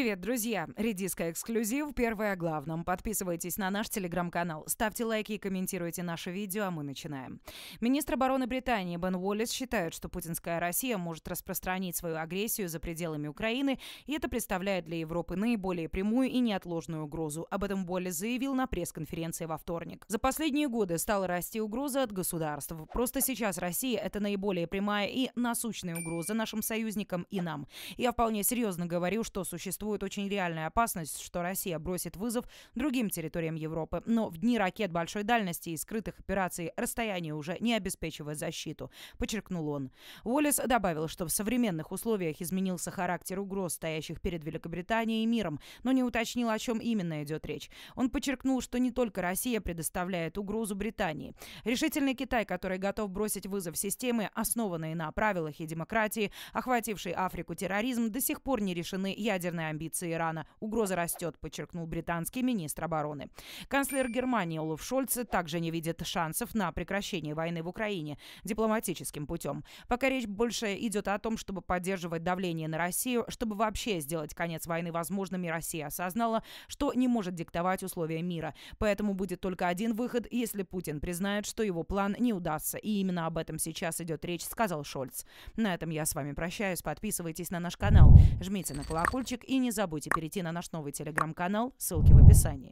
Привет, друзья! Редиска эксклюзив. Первое о главном. Подписывайтесь на наш телеграм-канал, ставьте лайки и комментируйте наши видео, а мы начинаем. Министр обороны Британии Бен Уоллес считает, что путинская Россия может распространить свою агрессию за пределами Украины, и это представляет для Европы наиболее прямую и неотложную угрозу. Об этом Уоллес заявил на пресс-конференции во вторник. За последние годы стала расти угроза от государств. Просто сейчас Россия – это наиболее прямая и насущная угроза нашим союзникам и нам. Я вполне серьезно говорю, что существует существует очень реальная опасность, что Россия бросит вызов другим территориям Европы. Но в дни ракет большой дальности и скрытых операций расстояние уже не обеспечивает защиту, подчеркнул он. Уоллес добавил, что в современных условиях изменился характер угроз, стоящих перед Великобританией и миром, но не уточнил, о чем именно идет речь. Он подчеркнул, что не только Россия предоставляет угрозу Британии. Решительный Китай, который готов бросить вызов системы, основанной на правилах и демократии, охватившей Африку терроризм, до сих пор не решены ядерные амбиции Ирана. Угроза растет, подчеркнул британский министр обороны. Канцлер Германии Олаф Шольц также не видит шансов на прекращение войны в Украине дипломатическим путем. Пока речь больше идет о том, чтобы поддерживать давление на Россию, чтобы вообще сделать конец войны возможным, и Россия осознала, что не может диктовать условия мира. Поэтому будет только один выход, если Путин признает, что его план не удастся. И именно об этом сейчас идет речь, сказал Шольц. На этом я с вами прощаюсь. Подписывайтесь на наш канал, жмите на колокольчик и не забудьте перейти на наш новый телеграм-канал, ссылки в описании.